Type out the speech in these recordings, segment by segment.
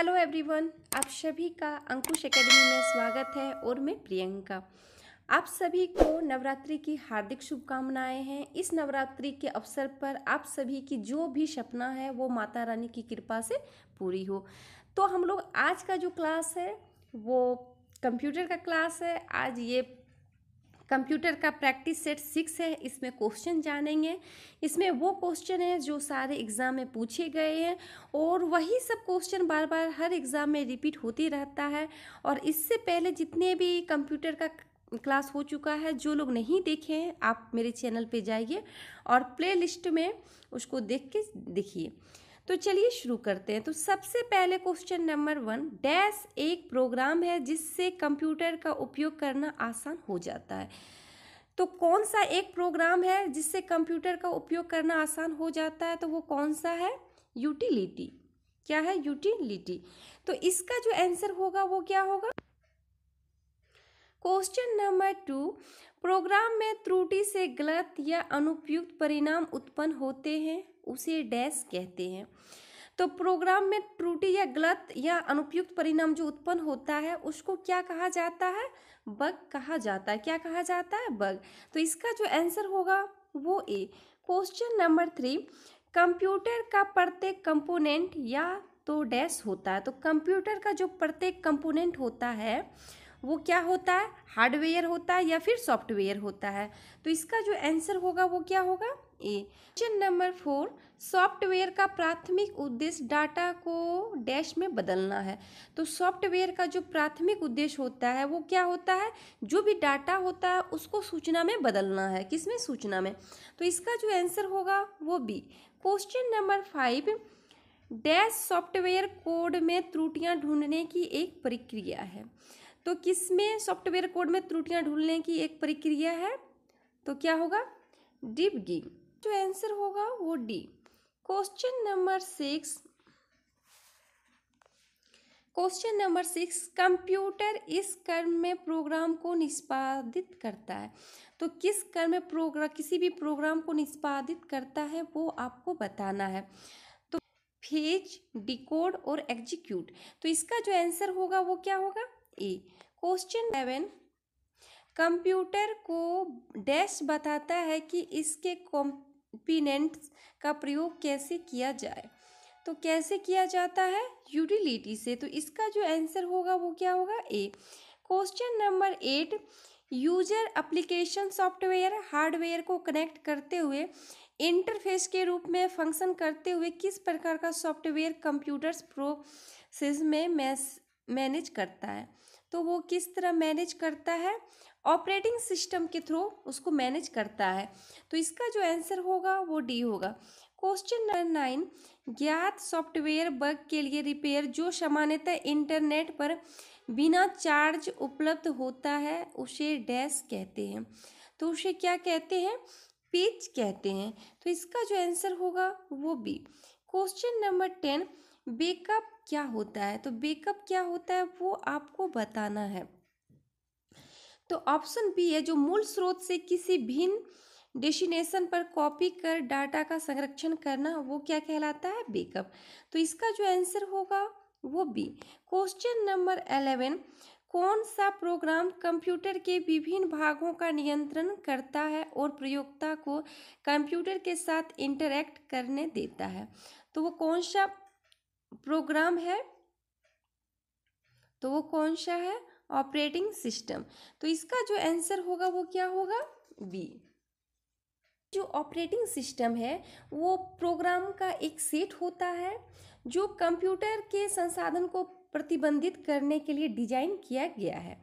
Hello everyone आप सभी का अंकुश एकेडमी में स्वागत है और मैं प्रियंका आप सभी को नवरात्रि की हार्दिक शुभकामनाएं हैं इस नवरात्रि के अवसर पर आप सभी की जो भी सपना है वो माता रानी की कृपा से पूरी हो तो हम लोग आज का जो क्लास है वो कंप्यूटर का क्लास है आज ये कंप्यूटर का प्रैक्टिस सेट सिक्स है इसमें क्वेश्चन जानेंगे इसमें वो क्वेश्चन है जो सारे एग्ज़ाम में पूछे गए हैं और वही सब क्वेश्चन बार बार हर एग्ज़ाम में रिपीट होते रहता है और इससे पहले जितने भी कंप्यूटर का क्लास हो चुका है जो लोग नहीं देखे हैं आप मेरे चैनल पे जाइए और प्लेलिस्ट में उसको देख के देखिए तो चलिए शुरू करते हैं तो सबसे पहले क्वेश्चन नंबर वन डैश एक प्रोग्राम है जिससे कंप्यूटर का उपयोग करना आसान हो जाता है तो कौन सा एक प्रोग्राम है जिससे कंप्यूटर का उपयोग करना आसान हो जाता है तो वो कौन सा है यूटिलिटी क्या है यूटिलिटी तो इसका जो आंसर होगा वो क्या होगा क्वेश्चन नंबर टू प्रोग्राम में त्रुटि से गलत या अनुपयुक्त परिणाम उत्पन्न होते हैं उसे डैश कहते हैं तो प्रोग्राम में त्रुटि या गलत या अनुपयुक्त परिणाम जो उत्पन्न होता है उसको क्या कहा जाता है बग कहा जाता है क्या कहा जाता है बग तो इसका जो आंसर होगा वो A question number three computer का प्रत्येक कंपोनेंट या तो डैश होता है तो कंप्यूटर का जो प्रत्येक कंपोनेंट होता है वो क्या होता है हार्डवेयर होता है या फिर सॉफ्टवेयर होता है तो इसका जो आंसर होगा वो क्या होगा A question number four software का प्राथमिक उद्देश्य डाटा को डैश में बदलना है तो सॉफ्टवेयर का जो प्राथमिक उद्देश्य होता है वो क्या होता है जो भी डाटा होता है उसको सूचना में बदलना है किस में सूचना में तो इसका जो आंसर होगा वो B question number five dash software code में त्रुटियां ढूंढने की एक प्रक्रिया है तो किस में सॉफ्टवेयर कोड में त्रुटियां ढूंढने की एक प्रक्रिया है तो क्या होगा डिप गिंग जो आंसर होगा वो D question number six question number six computer इस कर्म में प्रोग्राम को निष्पादित करता है तो किस कर्म में प्रोग्राम किसी भी प्रोग्राम को निष्पादित करता है वो आपको बताना है तो फेज डिकोड और एग्जीक्यूट तो इसका जो आंसर होगा वो क्या होगा ए क्वेश्चन सेवन कंप्यूटर को डैश बताता है कि इसके कॉम्पिनेंट्स का प्रयोग कैसे किया जाए तो कैसे किया जाता है यूटिलिटी से तो इसका जो आंसर होगा वो क्या होगा A question number eight user application software hardware को कनेक्ट करते हुए इंटरफेस के रूप में फंक्शन करते हुए किस प्रकार का सॉफ्टवेयर कंप्यूटर्स प्रोसेस में मैस मैनेज करता है तो वो किस तरह मैनेज करता है ऑपरेटिंग सिस्टम के थ्रू उसको मैनेज करता है तो इसका जो आंसर होगा वो डी होगा क्वेश्चन नंबर नाइन ज्ञात सॉफ्टवेयर बग के लिए रिपेयर जो सामान्यतः इंटरनेट पर बिना चार्ज उपलब्ध होता है उसे डैश कहते हैं तो उसे क्या कहते हैं पेज कहते हैं तो इसका जो आंसर होगा वो B question number ten backup क्या होता है तो बेकअप क्या होता है वो आपको बताना है तो ऑप्शन बी है जो मूल स्रोत से किसी भिन्न डेस्टिनेशन पर कॉपी कर डाटा का संरक्षण करना वो क्या कहलाता है बेकअप तो इसका जो आंसर होगा वो बी क्वेश्चन नंबर एलेवन कौन सा प्रोग्राम कंप्यूटर के विभिन्न भागों का नियंत्रण करता है और प्रयोक्ता को कंप्यूटर के साथ इंटरेक्ट करने देता है तो वो कौन सा प्रोग्राम है तो वो कौन सा है ऑपरेटिंग सिस्टम तो इसका जो आंसर होगा वो क्या होगा बी जो ऑपरेटिंग सिस्टम है वो प्रोग्राम का एक सेट होता है जो कंप्यूटर के संसाधन को प्रतिबंधित करने के लिए डिजाइन किया गया है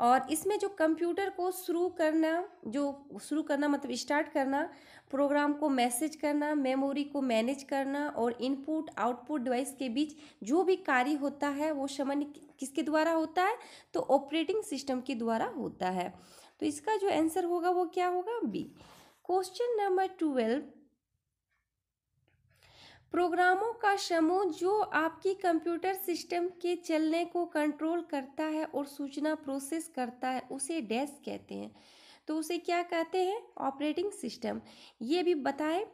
और इसमें जो कंप्यूटर को शुरू करना जो शुरू करना मतलब स्टार्ट करना प्रोग्राम को मैसेज करना मेमोरी को मैनेज करना और इनपुट आउटपुट डिवाइस के बीच जो भी कार्य होता है वो समन किसके द्वारा होता है तो ऑपरेटिंग सिस्टम के द्वारा होता है तो इसका जो आंसर होगा वो क्या होगा बी क्वेश्चन नंबर ट्वेल्व प्रोग्रामों का समूह जो आपकी कंप्यूटर सिस्टम के चलने को कंट्रोल करता है और सूचना प्रोसेस करता है उसे डेस्क कहते हैं तो उसे क्या कहते हैं ऑपरेटिंग सिस्टम ये भी बताएं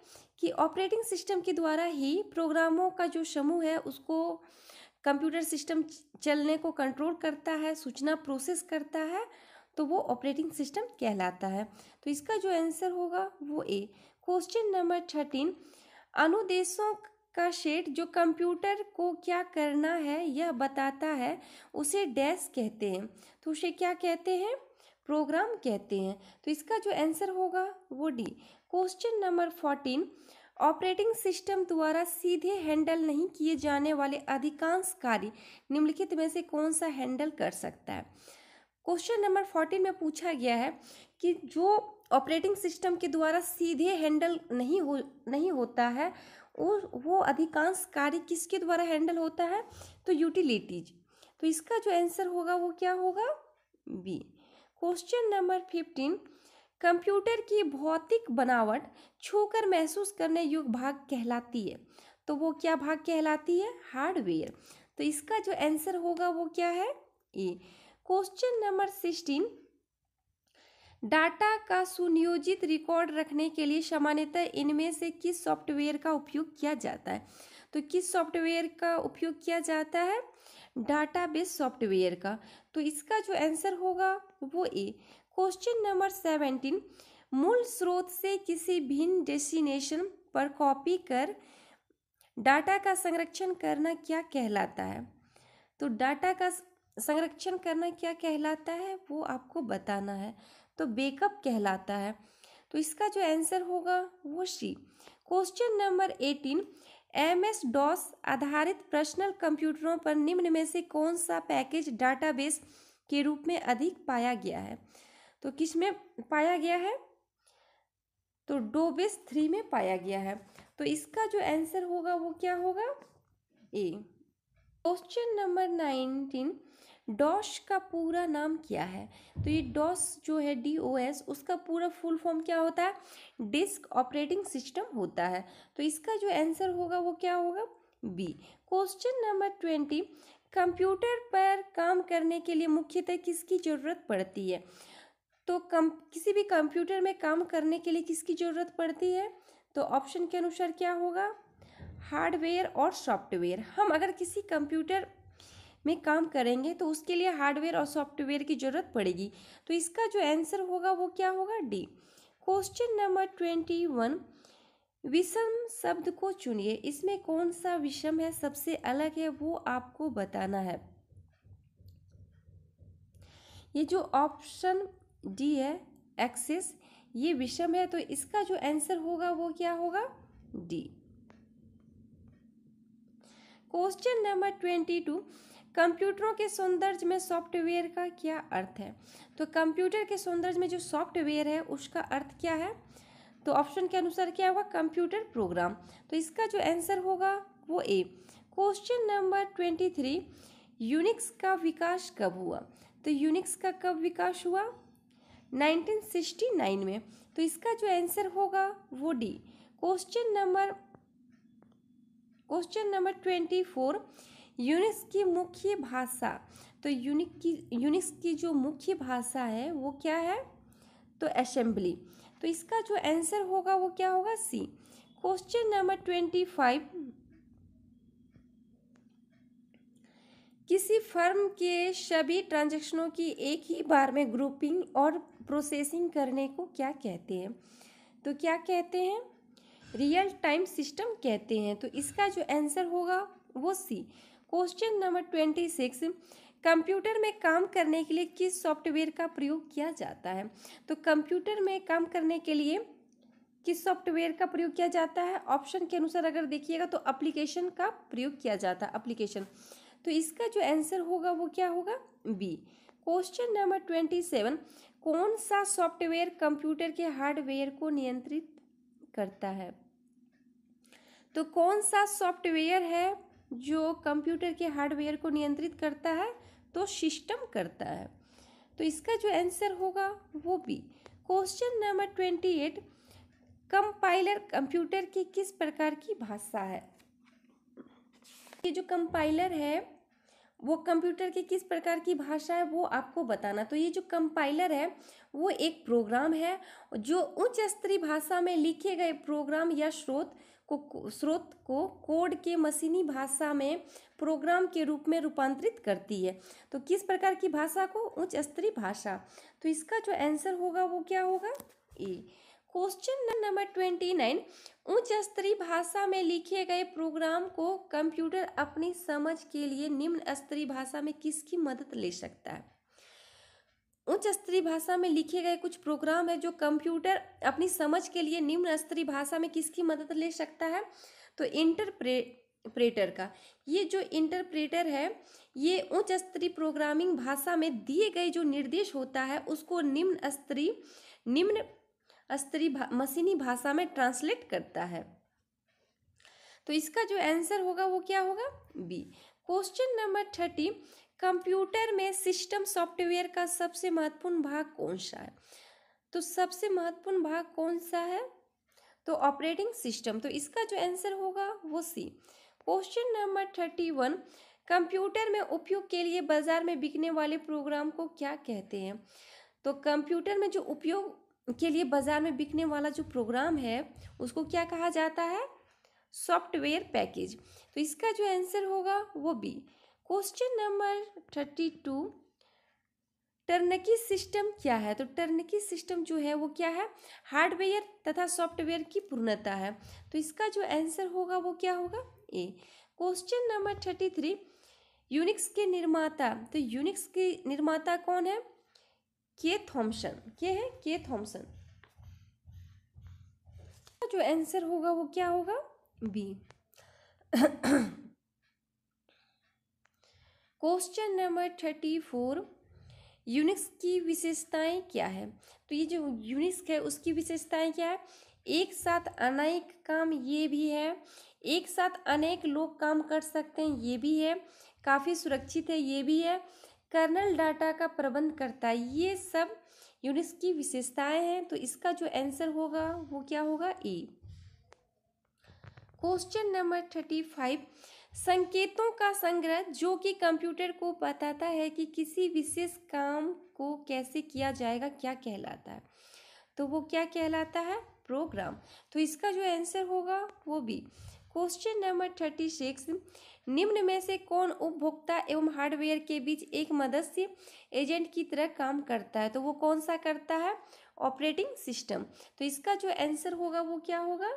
कि ऑपरेटिंग सिस्टम के द्वारा ही प्रोग्रामों का जो समूह है उसको कंप्यूटर सिस्टम चलने को कंट्रोल करता है सूचना प्रोसेस करता है तो वो ऑपरेटिंग सिस्टम कहलाता है तो इसका जो आंसर होगा वो ए क्वेश्चन नंबर थर्टीन अनुदेशों का शेड जो कंप्यूटर को क्या करना है यह बताता है उसे डैश कहते हैं तो उसे क्या कहते हैं प्रोग्राम कहते हैं तो इसका जो आंसर होगा वो D question number fourteen operating system द्वारा सीधे हैंडल नहीं किए जाने वाले अधिकांश कार्य निम्नलिखित में से कौन सा हैंडल कर सकता है क्वेश्चन नंबर फोर्टीन में पूछा गया है कि जो ऑपरेटिंग सिस्टम के द्वारा सीधे हैंडल नहीं हो नहीं होता है वो वो अधिकांश कार्य किसके द्वारा हैंडल होता है तो यूटिलिटीज तो इसका जो आंसर होगा वो क्या होगा B question number fifteen computer की भौतिक बनावट छूकर महसूस करने योग्य भाग कहलाती है तो वो क्या भाग कहलाती है हार्डवेयर तो इसका जो आंसर होगा वो क्या है A question number sixteen data का सुनियोजित रिकॉर्ड रखने के लिए सामान्यतः इनमें से किस सॉफ्टवेयर का उपयोग किया जाता है तो किस सॉफ्टवेयर का उपयोग किया जाता है डाटाबेस सॉफ्टवेयर का तो इसका जो आंसर होगा वो ए क्वेश्चन नंबर सेवेंटीन मूल स्रोत से किसी भिन्न डेस्टिनेशन पर कॉपी कर डाटा का संरक्षण करना क्या कहलाता है तो डाटा का संरक्षण करना क्या कहलाता है वो आपको बताना है तो बेकअप कहलाता है तो इसका जो आंसर होगा वो C question number eighteen M S DOS आधारित पर्सनल कंप्यूटरों पर निम्न में से कौन सा पैकेज डाटाबेस के रूप में अधिक पाया गया है तो किस में पाया गया है तो डोबेस थ्री में पाया गया है तो इसका जो आंसर होगा वो क्या होगा A question number nineteen DOS का पूरा नाम क्या है तो ये डॉस जो है डी ओ एस उसका पूरा फुल फॉर्म क्या होता है डिस्क ऑपरेटिंग सिस्टम होता है तो इसका जो आंसर होगा वो क्या होगा B question number twenty computer पर काम करने के लिए मुख्यतः किसकी ज़रूरत पड़ती है तो कम किसी भी कंप्यूटर में काम करने के लिए किसकी ज़रूरत पड़ती है तो ऑप्शन के अनुसार क्या होगा हार्डवेयर और सॉफ्टवेयर हम अगर किसी कंप्यूटर में काम करेंगे तो उसके लिए हार्डवेयर और सॉफ्टवेयर की ज़रूरत पड़ेगी तो इसका जो आंसर होगा वो क्या होगा D question number twenty one विषम शब्द को चुनिए इसमें कौन सा विषम है सबसे अलग है वो आपको बताना है ये जो ऑप्शन डी है एक्सिस ये विषम है तो इसका जो आंसर होगा वो क्या होगा D question number twenty two कंप्यूटरों के सौंदर्य में सॉफ्टवेयर का क्या अर्थ है तो कंप्यूटर के सौंदर्य में जो सॉफ्टवेयर है उसका अर्थ क्या है तो ऑप्शन के अनुसार क्या होगा कंप्यूटर प्रोग्राम तो इसका जो आंसर होगा वो A question number twenty three Unix का विकास कब हुआ तो यूनिक्स का कब विकास हुआ नाइनटीन सिक्सटी नाइन में तो इसका जो आंसर होगा वो D question number question number twenty four Unix की मुख्य भाषा तो यूनिक की यूनिक्स की जो मुख्य भाषा है वो क्या है तो असेंबली तो इसका जो आंसर होगा वो क्या होगा C question number twenty five किसी फर्म के सभी ट्रांजैक्शनों की एक ही बार में ग्रुपिंग और प्रोसेसिंग करने को क्या कहते हैं तो क्या कहते हैं रियल टाइम सिस्टम कहते हैं तो इसका जो आंसर होगा वो C question number twenty six computer में काम करने के लिए किस सॉफ्टवेयर का प्रयोग किया जाता है तो कंप्यूटर में काम करने के लिए किस सॉफ्टवेयर का प्रयोग किया जाता है ऑप्शन के अनुसार अगर देखिएगा तो अप्लीकेशन का प्रयोग किया जाता है अप्लीकेशन तो इसका जो आंसर होगा वो क्या होगा B question number twenty seven कौन सा सॉफ्टवेयर कंप्यूटर के हार्डवेयर को नियंत्रित करता है तो कौन सा सॉफ्टवेयर है जो कंप्यूटर के हार्डवेयर को नियंत्रित करता है तो सिस्टम करता है तो इसका जो आंसर होगा वो B question number twenty eight compiler computer की किस प्रकार की भाषा है ये जो कंपाइलर है वो कंप्यूटर की किस प्रकार की भाषा है वो आपको बताना तो ये जो कंपाइलर है वो एक प्रोग्राम है जो उच्च स्तरीय भाषा में लिखे गए प्रोग्राम या स्रोत को स्रोत को कोड के मशीनी भाषा में प्रोग्राम के रूप में रूपांतरित करती है तो किस प्रकार की भाषा को उच्च स्तरीय भाषा तो इसका जो आंसर होगा वो क्या होगा A question number twenty nine उच्च स्तरीय भाषा में लिखे गए प्रोग्राम को कंप्यूटर अपनी समझ के लिए निम्न स्तरीय भाषा में किसकी मदद ले सकता है उच्च स्तरीय भाषा में लिखे गए कुछ प्रोग्राम है जो कंप्यूटर अपनी समझ के लिए निम्न स्तरीय भाषा में किसकी मदद ले सकता है तो इंटरप्रे प्रेटर का ये जो इंटरप्रेटर है ये उच्च स्तरीय प्रोग्रामिंग भाषा में दिए गए जो निर्देश होता है उसको निम्न स्तरीय निम्न स्तरीय भा, मशीनी भाषा में ट्रांसलेट करता है तो इसका जो आंसर होगा वो क्या होगा B question number thirty computer में सिस्टम सॉफ्टवेयर का सबसे महत्वपूर्ण भाग कौन सा है तो सबसे महत्वपूर्ण भाग कौन सा है तो ऑपरेटिंग सिस्टम तो इसका जो आंसर होगा वो C question number thirty one computer में उपयोग के लिए बाजार में बिकने वाले प्रोग्राम को क्या कहते हैं तो कंप्यूटर में जो उपयोग के लिए बाजार में बिकने वाला जो प्रोग्राम है उसको क्या कहा जाता है सॉफ्टवेयर पैकेज तो इसका जो आंसर होगा वो B question number thirty two turnkey system क्या है तो टर्नकी सिस्टम जो है वो क्या है हार्डवेयर तथा सॉफ्टवेयर की पूर्णता है तो इसका जो आंसर होगा वो क्या होगा A question number thirty three Unix के निर्माता तो यूनिक्स के निर्माता कौन है के थॉम्सन के है के थॉम्सन जो आंसर होगा वो क्या होगा B question number thirty four Unix की विशेषताएं क्या है तो ये जो यूनिक्स है उसकी विशेषताएं क्या है एक साथ अनेक काम ये भी है एक साथ अनेक लोग काम कर सकते हैं ये भी है काफ़ी सुरक्षित है ये भी है कर्नल डाटा का प्रबंध करता है ये सब यूनिक्स की विशेषताएं हैं तो इसका जो आंसर होगा वो क्या होगा A question number thirty five संकेतों का संग्रह जो कि कंप्यूटर को बताता है कि किसी विशेष काम को कैसे किया जाएगा क्या कहलाता है तो वो क्या कहलाता है प्रोग्राम तो इसका जो आंसर होगा वो B question number thirty six निम्न में से कौन उपभोक्ता एवं हार्डवेयर के बीच एक मदस्य एजेंट की तरह काम करता है तो वो कौन सा करता है ऑपरेटिंग सिस्टम तो इसका जो आंसर होगा वो क्या होगा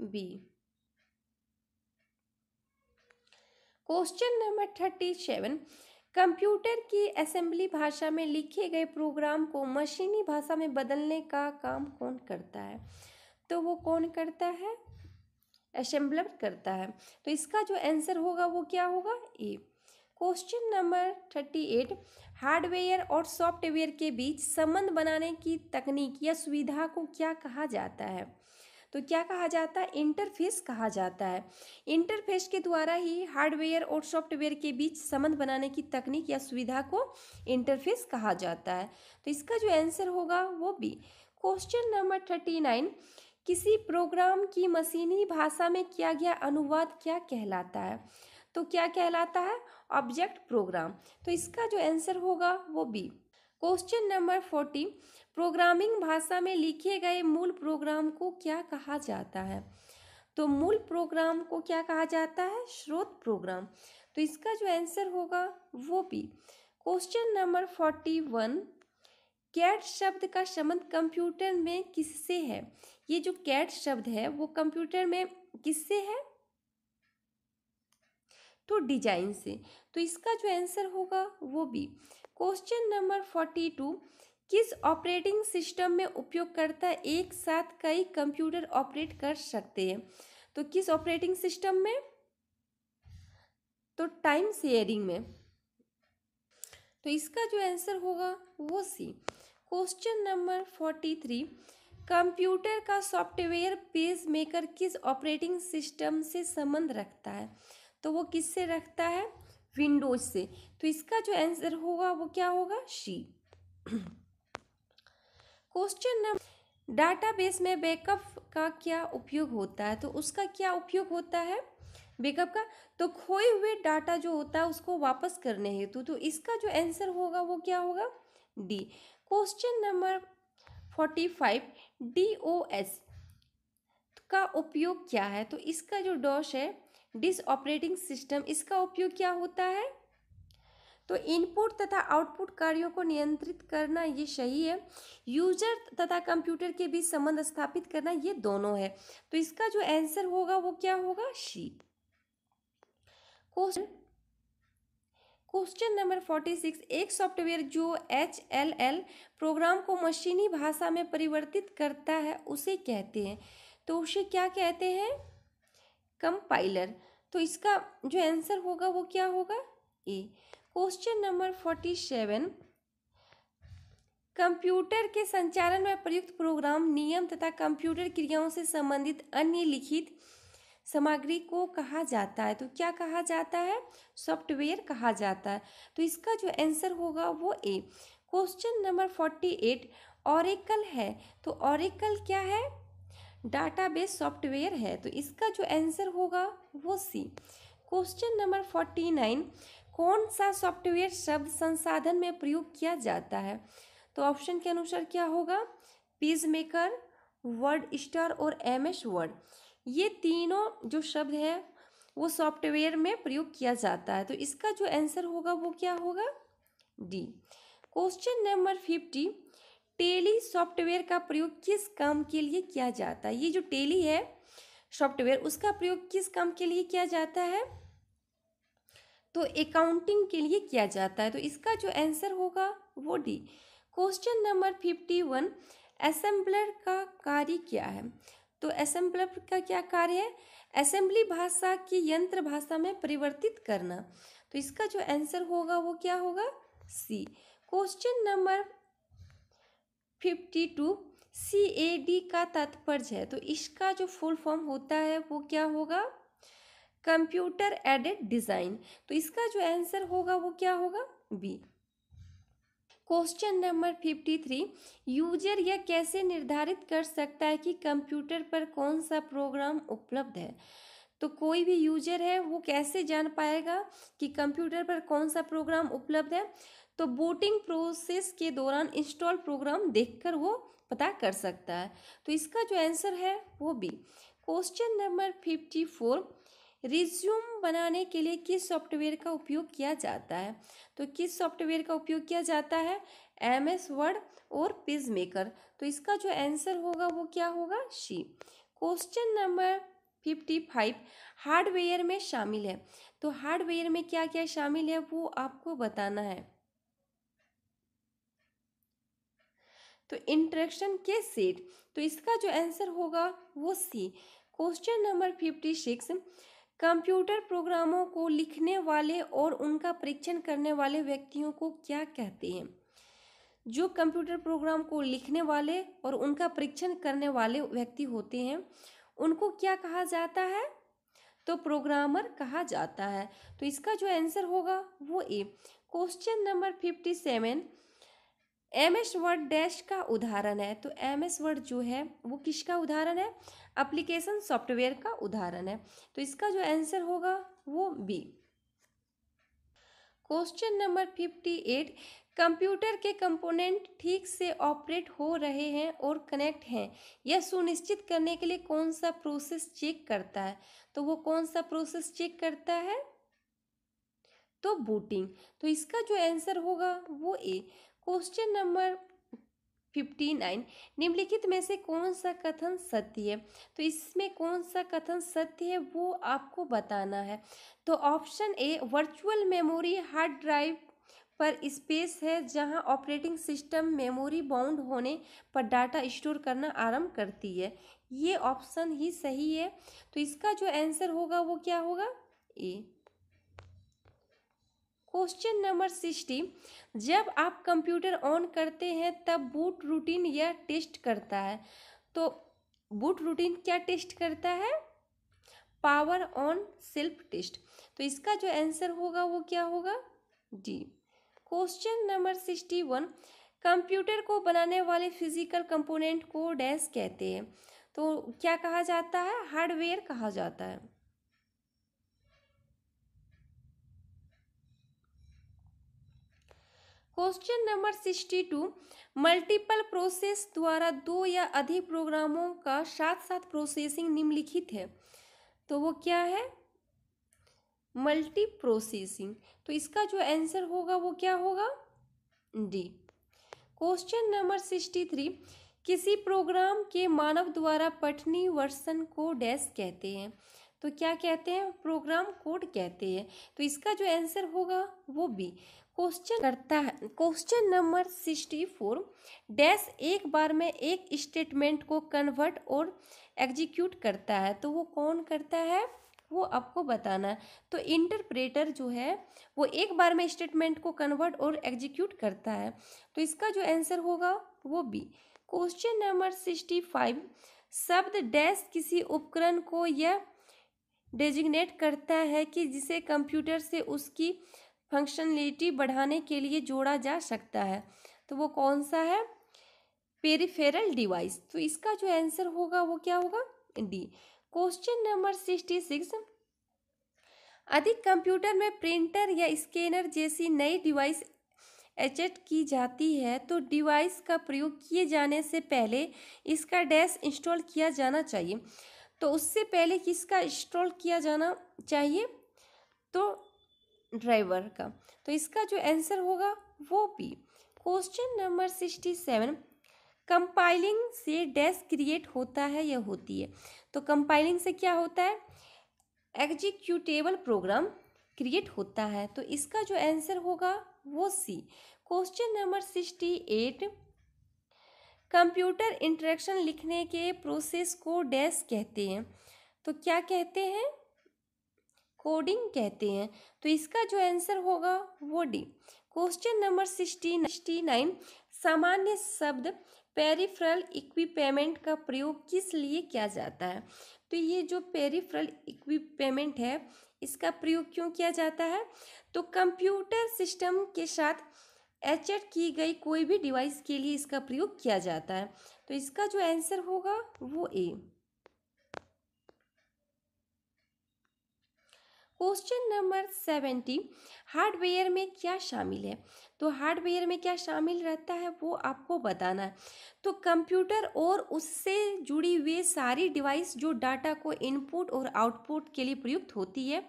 B question number thirty seven computer की असेंबली भाषा में लिखे गए प्रोग्राम को मशीनी भाषा में बदलने का काम कौन करता है तो वो कौन करता है असेंबलर करता है तो इसका जो आंसर होगा वो क्या होगा A question number thirty eight hardware और सॉफ्टवेयर के बीच संबंध बनाने की तकनीक या सुविधा को क्या कहा जाता है तो क्या कहा जाता है इंटरफेस कहा जाता है इंटरफेस के द्वारा ही हार्डवेयर और सॉफ्टवेयर के बीच संबंध बनाने की तकनीक या सुविधा को इंटरफेस कहा जाता है तो इसका जो आंसर होगा वो B question number thirty nine किसी प्रोग्राम की मशीनी भाषा में किया गया अनुवाद क्या कहलाता है तो क्या कहलाता है ऑब्जेक्ट प्रोग्राम तो इसका जो आंसर होगा वो B question number forty programming भाषा में लिखे गए मूल प्रोग्राम को क्या कहा जाता है तो मूल प्रोग्राम को क्या कहा जाता है स्रोत प्रोग्राम तो इसका जो आंसर होगा वो B question number forty one cat शब्द का संबंध कंप्यूटर में किससे है ये जो कैट शब्द है वो कंप्यूटर में किससे है तो डिजाइन से तो इसका जो आंसर होगा वो B question number forty two किस ऑपरेटिंग सिस्टम में उपयोगकर्ता एक साथ कई कंप्यूटर ऑपरेट कर सकते हैं तो किस ऑपरेटिंग सिस्टम में तो टाइम शेयरिंग में तो इसका जो आंसर होगा वो C question number forty three computer का सॉफ्टवेयर पेज मेकर किस ऑपरेटिंग सिस्टम से संबंध रखता है तो वो किससे रखता है विंडोज से तो इसका जो आंसर होगा वो क्या होगा शी क्वेश्चन नंबर डाटाबेस में बैकअप का क्या उपयोग होता है तो उसका क्या उपयोग होता है बैकअप का तो खोए हुए डाटा जो होता है उसको वापस करने हेतु तो इसका जो आंसर होगा वो क्या होगा D question number forty five D O S का उपयोग क्या है तो इसका जो डॉश है डिस ऑपरेटिंग सिस्टम इसका उपयोग क्या होता है तो इनपुट तथा आउटपुट कार्यों को नियंत्रित करना ये सही है यूजर तथा कंप्यूटर के बीच संबंध स्थापित करना ये दोनों है तो इसका जो आंसर होगा वो क्या होगा C question question number forty six एक सॉफ्टवेयर जो एच एल एल प्रोग्राम को मशीनी भाषा में परिवर्तित करता है उसे कहते हैं तो उसे क्या कहते हैं कंपाइलर तो इसका जो आंसर होगा वो क्या होगा A question number forty seven computer के संचालन में प्रयुक्त प्रोग्राम नियम तथा कंप्यूटर क्रियाओं से संबंधित अन्य लिखित सामग्री को कहा जाता है तो क्या कहा जाता है सॉफ्टवेयर कहा जाता है तो इसका जो आंसर होगा वो A question number forty eight Oracle है तो ऑरिकल क्या है डाटाबेस सॉफ्टवेयर है तो इसका जो आंसर होगा वो C question number forty nine कौन सा सॉफ्टवेयर शब्द संसाधन में प्रयोग किया जाता है तो ऑप्शन के अनुसार क्या होगा पीज मेकर वर्ड स्टार और एम एस वर्ड ये तीनों जो शब्द है वो सॉफ्टवेयर में प्रयोग किया जाता है तो इसका जो आंसर होगा वो क्या होगा D question number fifty Tally software का प्रयोग किस काम के लिए किया जाता है ये जो टेली है सॉफ्टवेयर उसका प्रयोग किस काम के लिए किया जाता है तो अकाउंटिंग के लिए किया जाता है तो इसका जो आंसर होगा वो D question number fifty one assembler का कार्य क्या है तो असेंबलर का क्या कार्य है असेंबली भाषा की यंत्र भाषा में परिवर्तित करना तो इसका जो आंसर होगा वो क्या होगा C question number fifty two C A D का तात्पर्य है तो इसका जो फुल फॉर्म होता है वो क्या होगा कंप्यूटर एडेड डिज़ाइन तो इसका जो आंसर होगा वो क्या होगा B question number fifty three user यह कैसे निर्धारित कर सकता है कि कंप्यूटर पर कौन सा प्रोग्राम उपलब्ध है तो कोई भी यूजर है वो कैसे जान पाएगा कि कंप्यूटर पर कौन सा प्रोग्राम उपलब्ध है तो बोटिंग प्रोसेस के दौरान इंस्टॉल प्रोग्राम देखकर वो पता कर सकता है तो इसका जो आंसर है वो B question number fifty four resume बनाने के लिए किस सॉफ्टवेयर का उपयोग किया जाता है तो किस सॉफ्टवेयर का उपयोग किया जाता है एम एस वर्ड और पिज मेकर तो इसका जो आंसर होगा वो क्या होगा C question number fifty five hardware में शामिल है तो हार्डवेयर में क्या क्या शामिल है वो आपको बताना है तो इंट्रेक्शन के सेट तो इसका जो आंसर होगा वो C question number fifty six computer प्रोग्रामों को लिखने वाले और उनका परीक्षण करने वाले व्यक्तियों को क्या कहते हैं जो कंप्यूटर प्रोग्राम को लिखने वाले और उनका परीक्षण करने वाले व्यक्ति होते हैं उनको क्या कहा जाता है तो प्रोग्रामर कहा जाता है तो इसका जो आंसर होगा वो A question number fifty seven M S Word dash का उदाहरण है तो एम एस वर्ड जो है वो किसका उदाहरण है एप्लीकेशन सॉफ्टवेयर का उदाहरण है तो इसका जो आंसर होगा वो B question number fifty eight computer के कंपोनेंट ठीक से ऑपरेट हो रहे हैं और कनेक्ट हैं यह सुनिश्चित करने के लिए कौन सा प्रोसेस चेक करता है तो वो कौन सा प्रोसेस चेक करता है तो बूटिंग तो इसका जो आंसर होगा वो A question number fifty nine निम्नलिखित में से कौन सा कथन सत्य है तो इसमें कौन सा कथन सत्य है वो आपको बताना है तो option A virtual memory hard drive पर स्पेस है जहां ऑपरेटिंग सिस्टम मेमोरी बाउंड होने पर डाटा स्टोर करना आरंभ करती है ये ऑप्शन ही सही है तो इसका जो आंसर होगा वो क्या होगा ए क्वेश्चन नंबर सिक्सटी जब आप कंप्यूटर ऑन करते हैं तब बूट रूटीन या टेस्ट करता है तो बूट रूटीन क्या टेस्ट करता है पावर ऑन सेल्फ टेस्ट तो इसका जो आंसर होगा वो क्या होगा D question number sixty one computer को बनाने वाले फिजिकल कंपोनेंट को डैश कहते हैं तो क्या कहा जाता है हार्डवेयर कहा जाता है question number sixty two multiple process द्वारा दो या अधिक प्रोग्रामों का साथ साथ प्रोसेसिंग निम्नलिखित है तो वो क्या है मल्टी प्रोसेसिंग तो इसका जो आंसर होगा वो क्या होगा D question number sixty three किसी प्रोग्राम के मानव द्वारा पठनी वर्सन को डैश कहते हैं तो क्या कहते हैं प्रोग्राम कोड कहते हैं तो इसका जो आंसर होगा वो बी क्वेश्चन करता है question number sixty four dash एक बार में एक स्टेटमेंट को कन्वर्ट और एग्जीक्यूट करता है तो वो कौन करता है वो आपको बताना है तो इंटरप्रेटर जो है वो एक बार में स्टेटमेंट को कन्वर्ट और एग्जीक्यूट करता है तो इसका जो आंसर होगा वो B question number sixty five शब्द डैश किसी उपकरण को यह डेजिग्नेट करता है कि जिसे कंप्यूटर से उसकी फंक्शनलिटी बढ़ाने के लिए जोड़ा जा सकता है तो वो कौन सा है पेरिफेरल डिवाइस तो इसका जो आंसर होगा वो क्या होगा D question number sixty six अधिक कंप्यूटर में प्रिंटर या स्कैनर जैसी नई डिवाइस एचेट की जाती है तो डिवाइस का प्रयोग किए जाने से पहले इसका डैश इंस्टॉल किया जाना चाहिए तो उससे पहले किसका इंस्टॉल किया जाना चाहिए तो ड्राइवर का तो इसका जो आंसर होगा वो B question number sixty seven compiling से डैश क्रिएट होता है या होती है तो कंपाइलिंग से क्या होता है एग्जीक्यूटेबल प्रोग्राम क्रिएट होता है तो इसका जो आंसर होगा वो C question number sixty eight computer interaction लिखने के प्रोसेस को डैश कहते हैं तो क्या कहते हैं कोडिंग कहते हैं तो इसका जो आंसर होगा वो D question number sixty sixty nine सामान्य शब्द पेरिफ्रल इक्विपेमेंट का प्रयोग किस लिए किया जाता है तो ये जो पेरिफ्रल इक्विपेमेंट है इसका प्रयोग क्यों किया जाता है तो कंप्यूटर सिस्टम के साथ एच की गई कोई भी डिवाइस के लिए इसका प्रयोग किया जाता है तो इसका जो आंसर होगा वो A question number seventy hardware में क्या शामिल है तो हार्डवेयर में क्या शामिल रहता है वो आपको बताना है तो कंप्यूटर और उससे जुड़ी हुई सारी डिवाइस जो डाटा को इनपुट और आउटपुट के लिए प्रयुक्त होती है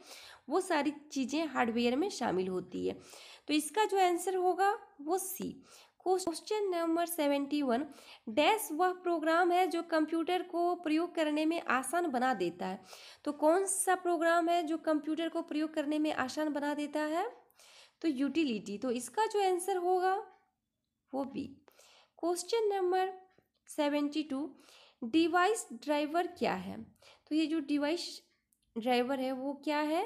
वो सारी चीज़ें हार्डवेयर में शामिल होती है तो इसका जो आंसर होगा वो C question number seventy one dash वह प्रोग्राम है जो कंप्यूटर को प्रयोग करने में आसान बना देता है तो कौन सा प्रोग्राम है जो कंप्यूटर को प्रयोग करने में आसान बना देता है तो यूटिलिटी तो इसका जो आंसर होगा वो B question number seventy two device driver क्या है तो ये जो डिवाइस ड्राइवर है वो क्या है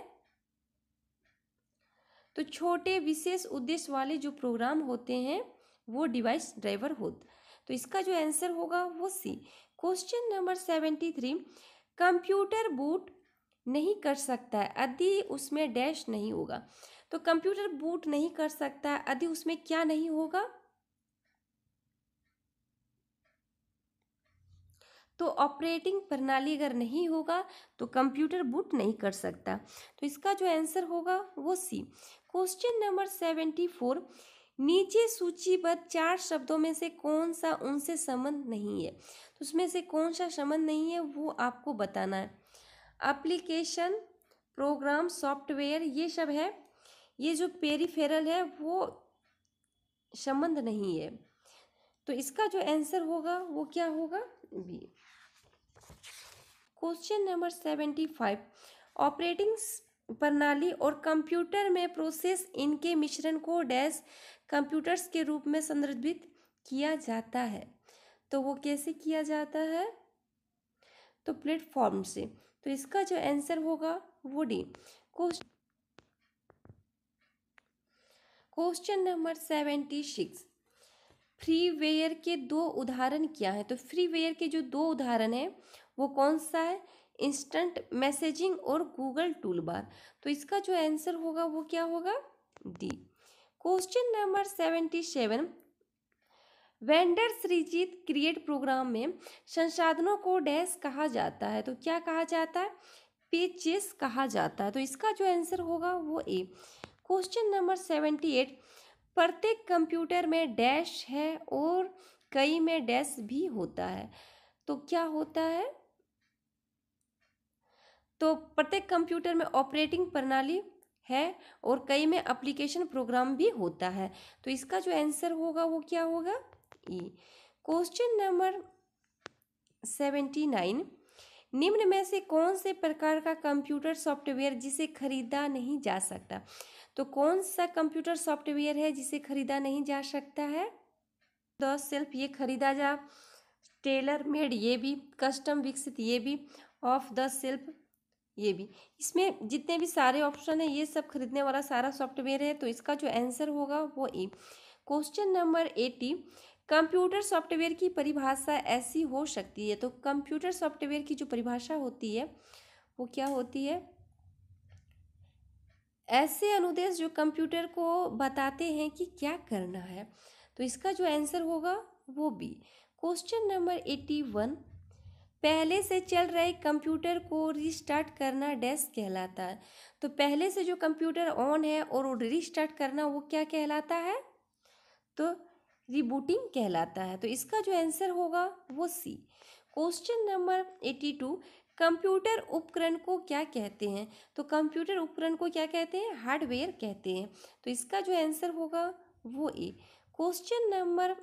तो छोटे विशेष उद्देश्य वाले जो प्रोग्राम होते हैं वो डिवाइस ड्राइवर होत तो इसका जो आंसर होगा वो C question number seventy three computer boot नहीं कर सकता है यदि उसमें डैश नहीं होगा तो कंप्यूटर बूट नहीं कर सकता है यदि उसमें क्या नहीं होगा तो ऑपरेटिंग प्रणाली अगर नहीं होगा तो कंप्यूटर बूट नहीं कर सकता तो इसका जो आंसर होगा वो C question number seventy four नीचे सूचीबद्ध चार शब्दों में से कौन सा उनसे संबंध नहीं है तो उसमें से कौन सा संबंध नहीं है वो आपको बताना है एप्लीकेशन प्रोग्राम सॉफ्टवेयर ये सब है ये जो पेरीफेरल है वो संबंध नहीं है तो इसका जो आंसर होगा वो क्या होगा B question number seventy five operating प्रणाली और कंप्यूटर में प्रोसेस इनके मिश्रण को डैश कंप्यूटर्स के रूप में संदर्भित किया जाता है तो वो कैसे किया जाता है तो प्लेटफॉर्म से तो इसका जो आंसर होगा वो D question number seventy six freeware के दो उदाहरण क्या है तो फ्री वेयर के जो दो उदाहरण हैं वो कौन सा है इंस्टेंट मैसेजिंग और गूगल टूलबार तो इसका जो आंसर होगा वो क्या होगा D question number seventy seven vendor सृजित क्रिएट प्रोग्राम में संसाधनों को डैश कहा जाता है तो क्या कहा जाता है पेचेस कहा जाता है तो इसका जो आंसर होगा वो A question number seventy eight प्रत्येक कंप्यूटर में डैश है और कई में डैश भी होता है तो क्या होता है तो प्रत्येक कंप्यूटर में ऑपरेटिंग प्रणाली है और कई में अप्लीकेशन प्रोग्राम भी होता है तो इसका जो आंसर होगा वो क्या होगा E question number seventy nine निम्न में से कौन से प्रकार का कंप्यूटर सॉफ्टवेयर जिसे खरीदा नहीं जा सकता तो कौन सा कंप्यूटर सॉफ्टवेयर है जिसे खरीदा नहीं जा सकता है दस सेल्फ ये खरीदा जा टेलर मेड ये भी कस्टम विकसित ये भी ऑफ द सेल्फ ये भी इसमें जितने भी सारे ऑप्शन है ये सब खरीदने वाला सारा सॉफ्टवेयर है तो इसका जो आंसर होगा वो A question number eighty computer software की परिभाषा ऐसी हो सकती है तो कंप्यूटर सॉफ्टवेयर की जो परिभाषा होती है वो क्या होती है ऐसे अनुदेश जो कंप्यूटर को बताते हैं कि क्या करना है तो इसका जो आंसर होगा वो B question number eighty one पहले से चल रहे कंप्यूटर को रिस्टार्ट करना डेस्क कहलाता है तो पहले से जो कंप्यूटर ऑन है और रिस्टार्ट करना वो क्या कहलाता है तो रिबूटिंग कहलाता है तो इसका जो आंसर होगा वो C question number eighty two computer उपकरण को क्या कहते हैं तो कंप्यूटर उपकरण को क्या कहते हैं हार्डवेयर कहते हैं तो इसका जो आंसर होगा वो A question number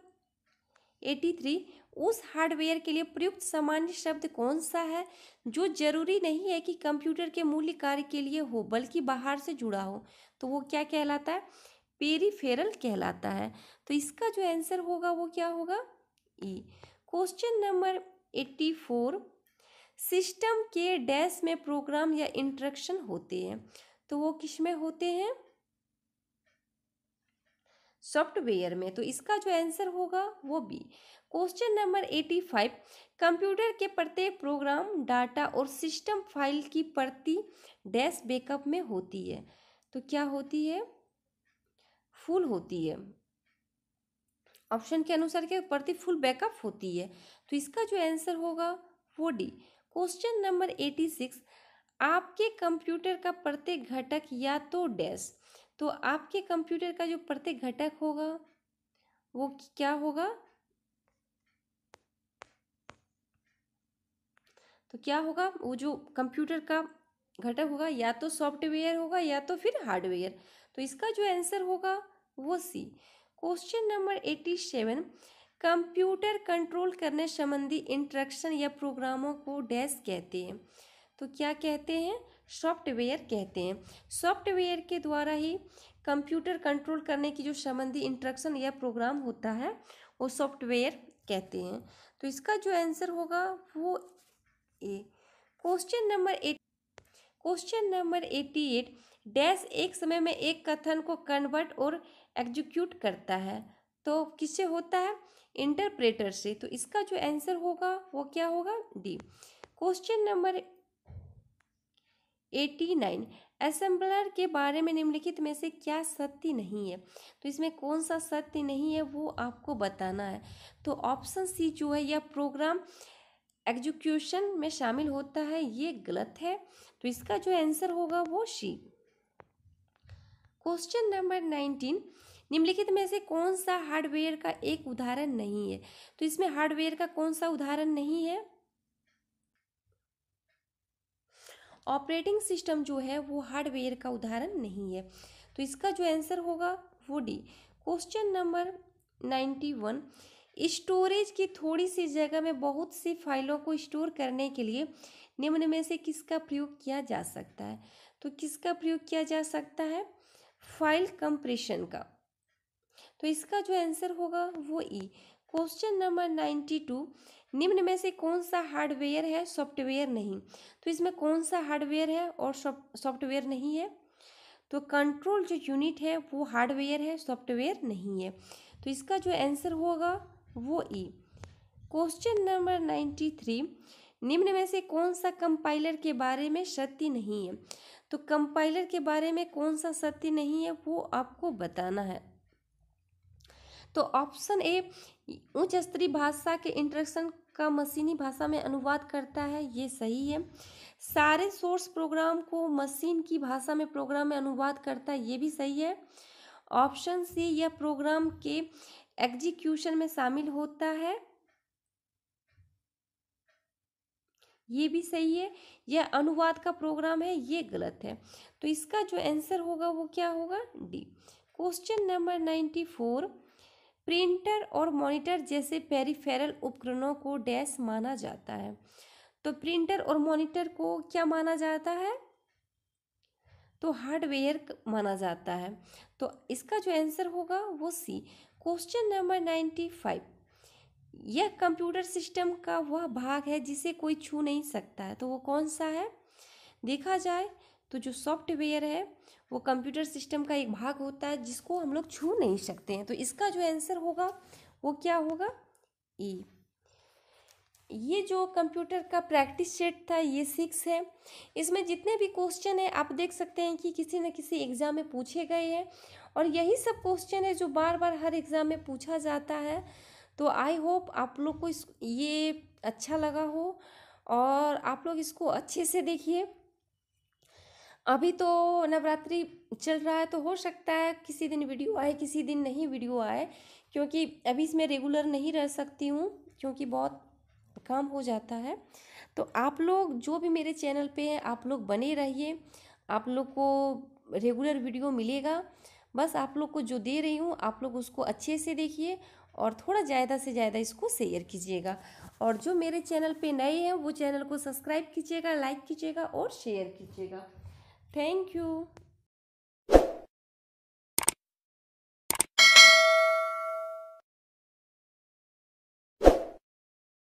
eighty three उस हार्डवेयर के लिए प्रयुक्त सामान्य शब्द कौन सा है जो जरूरी नहीं है कि कंप्यूटर के मूल्य कार्य के लिए हो बल्कि बाहर से जुड़ा हो तो वो क्या कहलाता है पेरीफेरल कहलाता है तो इसका जो आंसर होगा वो क्या होगा E question number eighty four system के डैश में प्रोग्राम या इंट्रक्शन होते हैं तो वो किस में होते हैं सॉफ्टवेयर में तो इसका जो आंसर होगा वो B question number eighty five computer के प्रत्येक प्रोग्राम डाटा और सिस्टम फाइल की प्रति डैश बैकअप में होती है तो क्या होती है फुल होती है ऑप्शन के अनुसार क्या प्रति फुल बैकअप होती है तो इसका जो आंसर होगा वो D question number eighty six आपके कंप्यूटर का प्रत्येक घटक या तो डैश तो आपके कंप्यूटर का जो प्रत्येक घटक होगा वो क्या होगा तो क्या होगा वो जो कंप्यूटर का घटक होगा या तो सॉफ्टवेयर होगा या तो फिर हार्डवेयर तो इसका जो आंसर होगा वो C question number eighty seven computer control करने संबंधी इंट्रक्शन या प्रोग्रामों को डैश कहते हैं तो क्या कहते हैं सॉफ्टवेयर कहते हैं सॉफ्टवेयर के द्वारा ही कंप्यूटर कंट्रोल करने की जो संबंधी इंट्रक्शन या प्रोग्राम होता है वो सॉफ्टवेयर कहते हैं तो इसका जो आंसर होगा वो A question number eight question number eighty eight dash एक समय में एक कथन को कन्वर्ट और एग्जीक्यूट करता है तो किससे होता है इंटरप्रेटर से तो इसका जो आंसर होगा वो क्या होगा D question number eighty nine assembler के बारे में निम्नलिखित में से क्या सत्य नहीं है तो इसमें कौन सा सत्य नहीं है वो आपको बताना है तो ऑप्शन सी जो है यह प्रोग्राम एग्जीक्यूशन में शामिल होता है ये गलत है तो इसका जो आंसर होगा वो सी क्वेश्चन नंबर नाइनटीन निम्नलिखित में से कौन सा हार्डवेयर का एक उदाहरण नहीं है तो इसमें हार्डवेयर का कौन सा उदाहरण नहीं है ऑपरेटिंग सिस्टम जो है वो हार्डवेयर का उदाहरण नहीं है तो इसका जो आंसर होगा वो D question number ninety one storage की थोड़ी सी जगह में बहुत सी फाइलों को स्टोर करने के लिए निम्न में से किसका प्रयोग किया जा सकता है तो किसका प्रयोग किया जा सकता है फाइल कंप्रेशन का तो इसका जो आंसर होगा वो E question number ninety two निम्न में से कौन सा हार्डवेयर है सॉफ्टवेयर नहीं तो इसमें कौन सा हार्डवेयर है और सॉफ्टवेयर नहीं है तो कंट्रोल जो यूनिट है वो हार्डवेयर है सॉफ्टवेयर नहीं है तो इसका जो आंसर होगा वो E question number ninety three निम्न में से कौन सा कंपाइलर के बारे में सत्य नहीं है तो कंपाइलर के बारे में कौन सा सत्य नहीं है वो आपको बताना है तो ऑप्शन ए उच्च स्तरीय भाषा के इंट्रक्शन का मशीनी भाषा में अनुवाद करता है ये सही है सारे सोर्स प्रोग्राम को मशीन की भाषा में प्रोग्राम में अनुवाद करता है ये भी सही है ऑप्शन सी यह प्रोग्राम के एग्जीक्यूशन में शामिल होता है ये भी सही है यह अनुवाद का प्रोग्राम है ये गलत है तो इसका जो आंसर होगा वो क्या होगा D question number ninety four printer और मॉनिटर जैसे पेरीफेरल उपकरणों को डैश माना जाता है तो प्रिंटर और मॉनिटर को क्या माना जाता है तो हार्डवेयर माना जाता है तो इसका जो आंसर होगा वो C question number ninety five यह कंप्यूटर सिस्टम का वह भाग है जिसे कोई छू नहीं सकता है तो वो कौन सा है देखा जाए तो जो सॉफ्टवेयर है वो कंप्यूटर सिस्टम का एक भाग होता है जिसको हम लोग छू नहीं सकते हैं तो इसका जो आंसर होगा वो क्या होगा ई ये जो कंप्यूटर का प्रैक्टिस सेट था ये सिक्स है इसमें जितने भी क्वेश्चन है आप देख सकते हैं कि किसी न किसी एग्ज़ाम में पूछे गए हैं और यही सब क्वेश्चन है जो बार बार हर एग्ज़ाम में पूछा जाता है तो आई होप आप लोग को इस ये अच्छा लगा हो और आप लोग इसको अच्छे से देखिए अभी तो नवरात्रि चल रहा है तो हो सकता है किसी दिन वीडियो आए किसी दिन नहीं वीडियो आए क्योंकि अभी इसमें रेगुलर नहीं रह सकती हूँ क्योंकि बहुत काम हो जाता है तो आप लोग जो भी मेरे चैनल पे हैं आप लोग बने रहिए आप लोग को रेगुलर वीडियो मिलेगा बस आप लोग को जो दे रही हूँ आप लोग उसको अच्छे से देखिए और थोड़ा ज़्यादा से ज़्यादा इसको शेयर कीजिएगा और जो मेरे चैनल पे नए हैं वो चैनल को सब्सक्राइब कीजिएगा लाइक कीजिएगा और शेयर कीजिएगा Thank you.